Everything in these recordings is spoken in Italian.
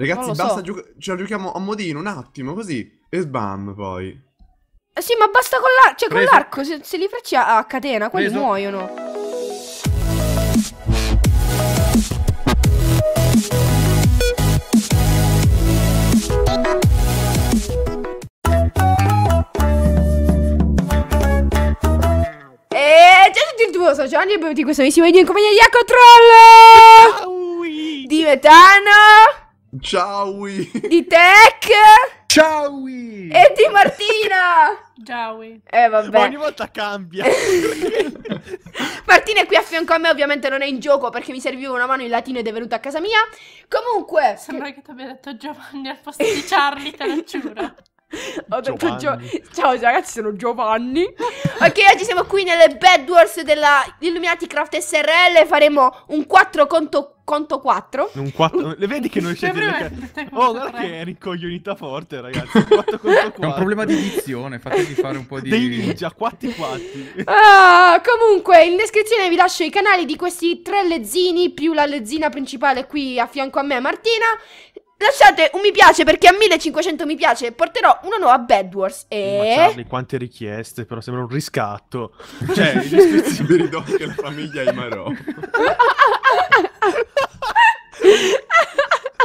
Ragazzi, basta, so. gioca- ce cioè, la giochiamo a modino un attimo, così. E sbam, poi. Eh sì, ma basta con, l'ar- cioè, con l'arco, se, se, li frecci a, catena, quelli Preso. muoiono. Eh, sono Gianni e benvenuti in questo nuovissimo video in compagnia di Controllo! Di Metano! Ciao! Di Tech! Ciao! E di Martina! Ciao! Eh vabbè. Ma ogni volta cambia. Martina è qui a fianco a me, ovviamente non è in gioco perché mi serviva una mano in latino ed è venuta a casa mia. Comunque... Sembra che ti abbia detto Giovanni al posto di Charlie, te lo giuro. Ho detto Gio- Ciao ragazzi, sono Giovanni. ok, oggi siamo qui nelle Bad Wars della Illuminati Craft SRL. Faremo un 4 contro conto 4. Un 4. Le vedi che noi siamo. Ca- oh, guarda che è ricoglionita forte, ragazzi. 4 contro 4. È un problema di edizione. fatevi fare un po' di. Dei ninja, quatti quatti. Ah, comunque, in descrizione vi lascio i canali di questi tre lezzini, più la lezzina principale qui a fianco a me, Martina. Lasciate un mi piace perché a 1500 mi piace porterò una nuova Bad Wars e... Mazzarli, quante richieste, però sembra un riscatto. cioè, gli i disprezzibili doc e la famiglia Aimarò.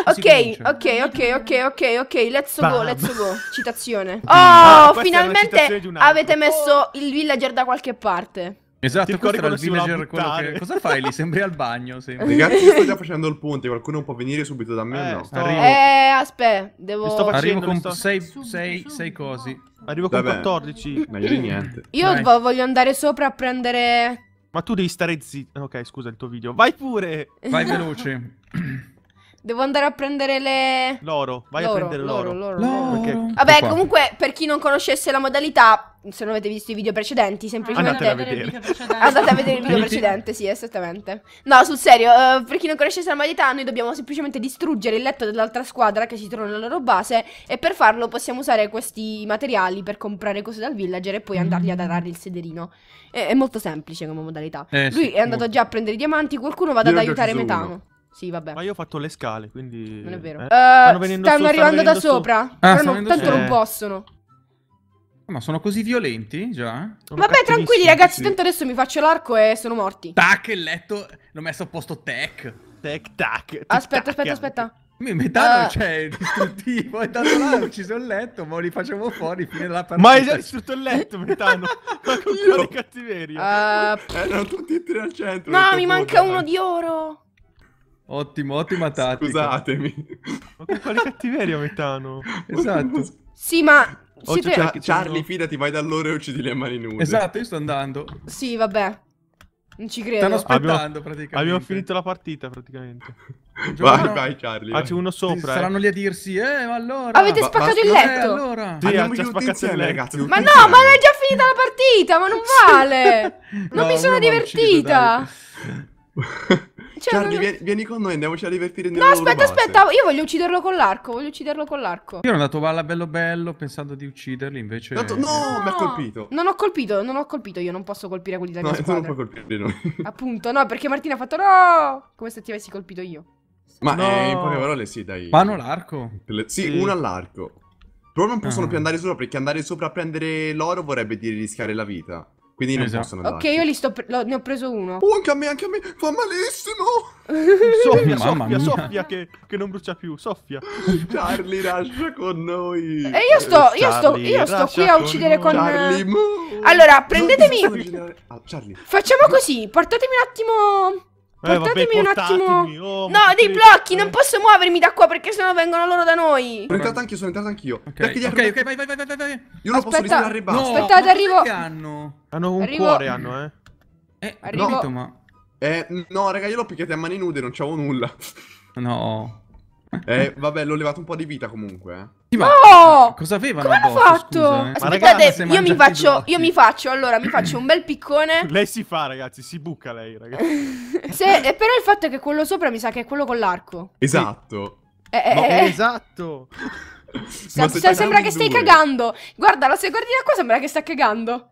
ok, ok, ok, ok, ok, ok, let's Bam. go, let's go. Citazione. Oh, ah, finalmente citazione avete messo oh. il villager da qualche parte. Esatto, Ti questo era il villager quello che... Cosa fai lì? Sembri al bagno, sembri. Ragazzi, sto già facendo il ponte, qualcuno può venire subito da me eh, o no? Sto... Arrivo. Eh, aspetta, devo... sto facendo, Arrivo con sei, sto... cosi. Arrivo con Vabbè. 14. Meglio di niente. Io Dai. voglio andare sopra a prendere... Ma tu devi stare zitto. Ok, scusa il tuo video. Vai pure! Vai veloce. Devo andare a prendere le... L'oro, vai a prendere l'oro. L'oro, Vabbè, comunque, per chi non conoscesse la modalità, se non avete visto i video precedenti, semplicemente... Andate a vedere, il video, Andate a vedere il video precedente, sì, esattamente. No, sul serio, uh, per chi non conosce la modalità, noi dobbiamo semplicemente distruggere il letto dell'altra squadra che si trova nella loro base e per farlo possiamo usare questi materiali per comprare cose dal villager e poi andargli ad arare il sederino. È, è molto semplice come modalità. Eh, Lui sì, è andato molto. già a prendere i diamanti, qualcuno vada ad aiutare Metano. Sì, vabbè. Ma io ho fatto le scale, quindi... Non è vero. Eh, uh, stanno, stanno, arrivando stanno da sopra, ah, però non, tanto eh. non possono. Eh, ma sono così violenti già? Vabbè, tranquilli ragazzi, tanto adesso mi faccio l'arco e sono morti. Tac, il letto l'ho messo a posto tech. Tech, tac. Tic, aspetta, aspetta, aspetta. Metano uh. Ah. cioè, è distruttivo, è dato là, ucciso il letto, ma li facciamo fuori fino alla partita. Ma hai già distrutto il letto, Metano, ma con Io? quale cattiveria? Uh... erano tutti e tre al centro. No, mi manca uno eh. di oro. Ottimo, ottima tattica. Scusatemi. Ma con quale cattiveria, Metano? Esatto. Sì, ma Oh, sì, Char Charlie, fidati, vai da loro e uccidi le mani nude. Esatto, io sto andando. Sì, vabbè. Non ci credo. Stanno aspettando abbiamo, praticamente. Abbiamo finito la partita praticamente. vai, vai Charlie. Ah, c'è uno sopra. Eh. Saranno eh. lì a dirsi, eh, ma allora. Avete spaccato il letto. Eh, allora. Sì, Andiamo spaccato il letto. Ragazzi, ma no, ma è già finita la partita, ma non vale. non no, mi sono divertita. Cioè, Charlie, non... vieni, vieni, con noi, andiamoci a divertire nella No, aspetta, base. aspetta, io voglio ucciderlo con l'arco, voglio ucciderlo con l'arco. Io ero andato va alla bello bello pensando di ucciderli, invece... Tanto, no, no, mi ha colpito. Non ho colpito, non ho colpito, io non posso colpire quelli della no, mia squadra. No, non puoi colpire noi. Appunto, no, perché Martina ha fatto no, come se ti avessi colpito io. Ma no. eh, in poche parole sì, dai. Vanno l'arco. Sì, sì, uno all'arco. Però non possono ah. più andare sopra perché andare sopra a prendere l'oro vorrebbe dire rischiare la vita. Quindi non esatto. possono andarci. Ok, io li sto lo, ne ho preso uno. Oh, anche a me, anche a me. Fa malissimo. soffia, soffia, soffia che, che, non brucia più. Soffia. Charlie lascia con noi. E io sto, eh, io sto, io sto qui a uccidere con... con... Charlie, eh, allora, prendetemi... No, ah, Facciamo così, portatemi un attimo... Eh, portatemi vabbè, un attimo. Oh, no, dei blocchi, eh. non posso muovermi da qua perché sennò vengono loro da noi. Sono entrato anch'io, sono entrato anch'io. Ok, ok, okay vai, vai, vai, vai, vai. Io non posso rischiare al ribasso. No, Aspettate, arrivo. Che hanno? Hanno un arrivo. cuore, hanno, eh. Eh, arrivo. No. Eh, no, raga, io l'ho picchiato a mani nude, non c'avevo nulla. No. Eh, vabbè, l'ho levato un po' di vita comunque. Eh. Sì, ma no! Oh! Cosa avevano Come l'ha fatto? Scusa, eh? Aspettate, io mi, faccio, io mi faccio, allora, mi faccio un bel piccone. lei si fa, ragazzi, si buca lei, ragazzi. Se, eh, però il fatto è che quello sopra mi sa che è quello con l'arco. Esatto. Sì. Eh, eh, ma, eh, eh. esatto. Sa, se, sembra che stai cagando. Guarda, la secondina qua sembra che sta cagando.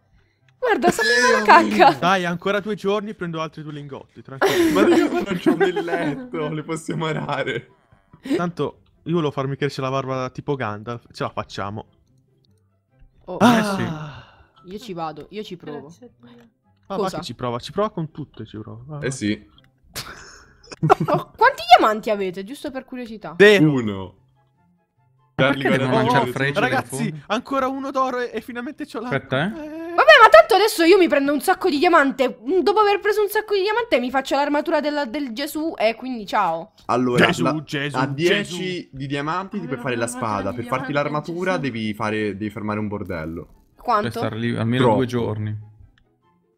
Guarda, sta sapeva la cacca. Dai, ancora due giorni prendo altri due lingotti, tranquillo. ma io non c'ho nel letto, le possiamo arare. Tanto io volevo farmi crescere la barba tipo Gandalf. Ce la facciamo. Oh, ah, eh sì. Io ci vado, io ci provo. Ah, Cosa? ci prova, ci prova con tutto, ci prova. Ah, eh sì. oh, quanti diamanti avete, giusto per curiosità? De uno. Per oh, ragazzi, ancora uno d'oro e, e finalmente ce l'ho. Aspetta, eh. eh. Intanto adesso io mi prendo un sacco di diamante. Dopo aver preso un sacco di diamante, mi faccio l'armatura del Gesù. E quindi ciao. Allora, Gesù, la, Gesù, a 10 di diamanti allora, ti puoi fare la spada. Per farti l'armatura devi, fare, devi fermare un bordello. Quanto? Per star lì almeno Troppo. due giorni.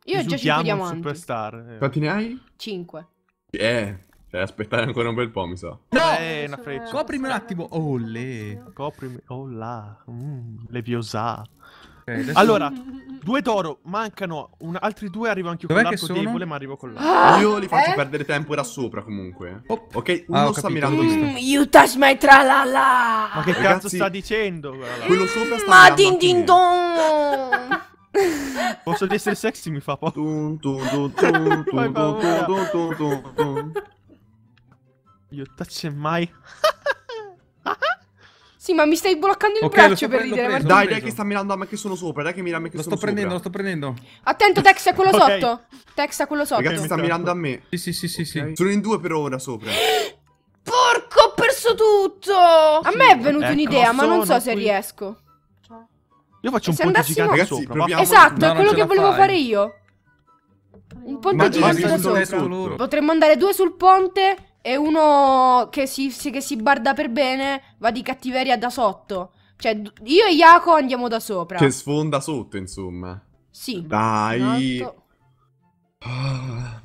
Io ho già 5 diamanti. Superstar. Eh. Quanti ne hai? 5. Eh, cioè aspettare ancora un bel po', mi sa. So. No! Eh, una freccia. Coprimi un attimo. Oh, le. Coprimi. Oh, là. Mm, le Okay, Allora, due toro, mancano un... altri due, arrivo anche io con l'arco debole, ma arrivo con l'arco. Ah! Io li faccio eh? perdere tempo da sopra comunque. Oh. Ok, ah, uno ah, sta mirando mm, You touch my tralala. Ma che Ragazzi, cazzo sta dicendo? Quello sopra sta mm, Ma din din don. Posso essere sexy mi fa paura. You touch my Sì, ma mi stai bloccando il okay, braccio per prendo, ridere. Preso, dai, dai, che sta mirando a me che sono sopra. Dai, che mira a me che lo sono sto prendendo, lo sto prendendo. Attento, Tex, è quello okay. sotto. Tex, è quello sotto. Ragazzi, sta mirando a me. Sì, sì, sì, sì, okay. sì. Sono in due per ora sopra. Porco, ho perso tutto. A me è venuta ecco, un'idea, ma non so se qui. riesco. Io faccio un ponte gigante ragazzi, sopra. Esatto, è quello che volevo fare io. Un ponte gigante sopra. Potremmo andare due sul ponte e uno che si, che si barda per bene va di cattiveria da sotto. Cioè, io e Iaco andiamo da sopra. Che sfonda sotto, insomma. Sì. Dai. Esatto.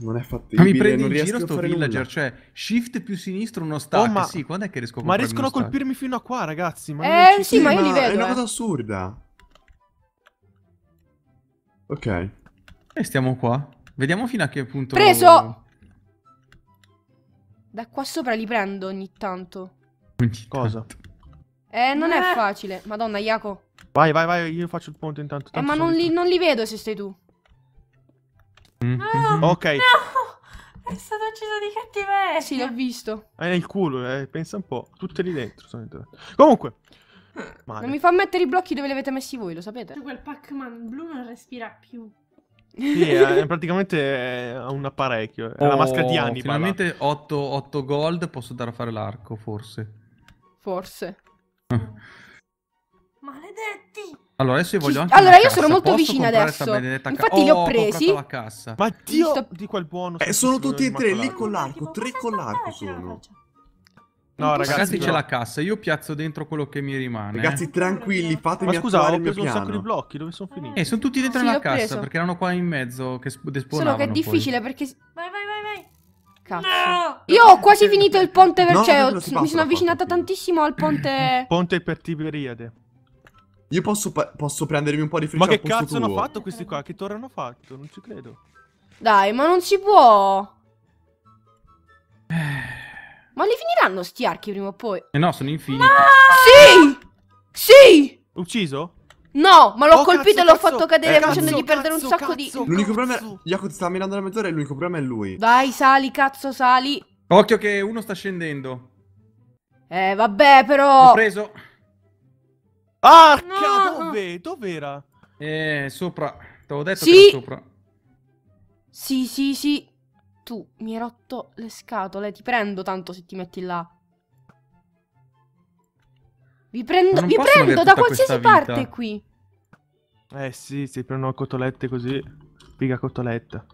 non è fattibile. mi prendi non in giro sto villager, nulla. cioè shift più sinistro uno oh, stack. Oh, ma... Sì, quando è che riesco a Ma riescono a colpirmi fino a qua, ragazzi. Ma eh, sì, sì, ma io li vedo. È una eh. cosa eh. assurda. Ok. E eh, stiamo qua. Vediamo fino a che punto... Preso! Da qua sopra li prendo ogni tanto. Cosa? Eh, non eh. è facile. Madonna, Iaco. Vai, vai, vai, io faccio il ponte intanto. eh, ma non li, non li, vedo se sei tu. Mm. Oh, ok. No! È stato ucciso di cattiveria. Sì, l'ho visto. È nel culo, eh. pensa un po'. Tutte lì dentro sono dentro. Comunque. Male. Non mi fa mettere i blocchi dove li avete messi voi, lo sapete? Quel Pac-Man blu non respira più. Sì, è, praticamente ha un apparecchio. È oh, la maschera di oh, Hannibal. Finalmente 8, 8 gold posso andare a fare l'arco, forse. Forse. Maledetti! Allora, adesso io voglio anche. Allora, io cassa. sono molto Posso vicina adesso. Infatti, oh, li ho presi. Ho Ma dio sto... di quel buono. Eh, sono tutti e tre lì con l'arco. Tre con l'arco sono. No, ragazzi, ragazzi c'è la cassa, io piazzo dentro quello che mi rimane. Ragazzi, tranquilli, fatemi Ma scusa, ho preso un sacco di blocchi, dove sono finiti? Eh, sono tutti dentro sì, la cassa, perché erano qua in mezzo che desponavano Solo che è difficile poi. perché... Vai, vai, vai, vai. Cazzo. No! Io ho quasi finito il ponte, no, cioè, mi sono avvicinata tantissimo al ponte... Ponte per Tiberiade. Io posso, posso prendermi un po' di friccia Ma che cazzo tuo. hanno fatto questi qua? Che torre hanno fatto? Non ci credo. Dai, ma non si può... Eh... Ma li finiranno sti archi prima o poi? Eh no, sono infiniti. No! Sì! Sì! Ucciso? No, ma l'ho oh, colpito e l'ho fatto cadere eh, facendogli cazzo, perdere un cazzo, sacco cazzo, di... L'unico problema è... Jacob sta mirando la mezz'ora e l'unico problema è lui. Vai, sali, cazzo, sali. Occhio che uno sta scendendo. Eh, vabbè, però... L'ho preso. Arca, no. dove? Dov'era? Eh, sopra. T'avevo detto sì. che era sopra. Sì, sì, sì tu mi hai rotto le scatole. Ti prendo tanto se ti metti là. Vi prendo, vi prendo da qualsiasi parte qui. Eh sì, si prendono cotolette così. Piga cotoletta.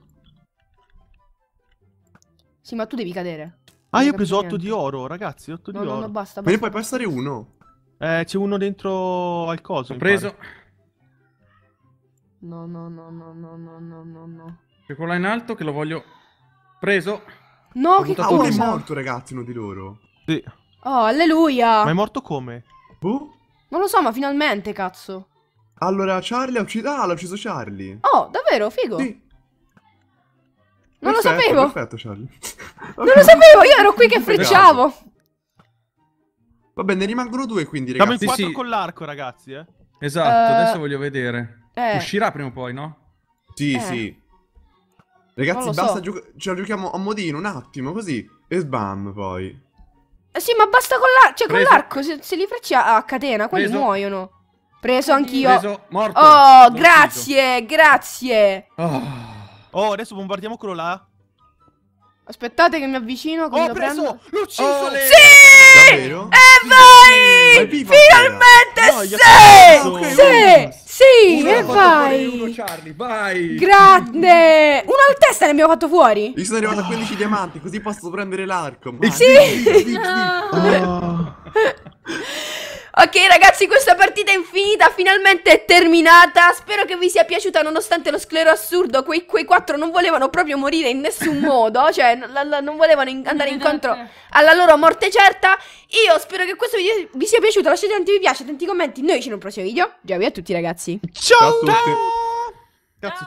Sì, ma tu devi cadere. Ah, io ho preso 8 di oro, ragazzi, 8 no, di no, oro. No, basta, basta. Ma ne puoi passare uno. Eh, c'è uno dentro al coso. Ho preso. Pare. No, no, no, no, no, no, no, no. C'è quello in alto che lo voglio Preso. No, Ho che cosa? è morto, ragazzi, uno di loro. Sì. Oh, alleluia. Ma è morto come? Boh. Non lo so, ma finalmente, cazzo. Allora, Charlie ha ucciso... Ah, l'ha ucciso Charlie. Oh, davvero? Figo. Sì. Non perfetto, lo sapevo. Perfetto, Charlie. non lo sapevo, io ero qui che frecciavo. Vabbè, ne rimangono due quindi, ragazzi. Siamo in quattro sì, sì. con l'arco, ragazzi, eh. Esatto, uh... adesso voglio vedere. Eh. Uscirà prima o poi, no? Sì, eh. sì. Ragazzi, basta, so. gioca ce la giochiamo a modino un attimo, così. E sbam, poi. Eh sì, ma basta con l'arco, cioè con l'arco, se, se, li frecci a, a catena, quelli Preso. muoiono. Preso anch'io. Preso, morto. Oh, morto. grazie, grazie. Oh. oh. adesso bombardiamo quello là. Aspettate che mi avvicino. Ho oh, preso, l'ho ucciso. Oh, le... Sì! Davvero? E vai! Finalmente no, sì! Sì! Sì, uno e vai. Uno Charlie, vai. Grande. Uno al testa ne abbiamo fatto fuori. Io sono arrivato a 15 diamanti, così posso prendere l'arco. Sì. sì, sì, sì. Oh. Ok ragazzi questa partita è finita Finalmente è terminata Spero che vi sia piaciuta nonostante lo sclero assurdo Quei, quei quattro non volevano proprio morire in nessun modo Cioè la, la, non volevano in, andare incontro alla loro morte certa Io spero che questo video vi sia piaciuto Lasciate tanti mi piace, tanti commenti Noi ci vediamo in un prossimo video Ciao a tutti ragazzi Ciao, Ciao a tutti. Cazzo.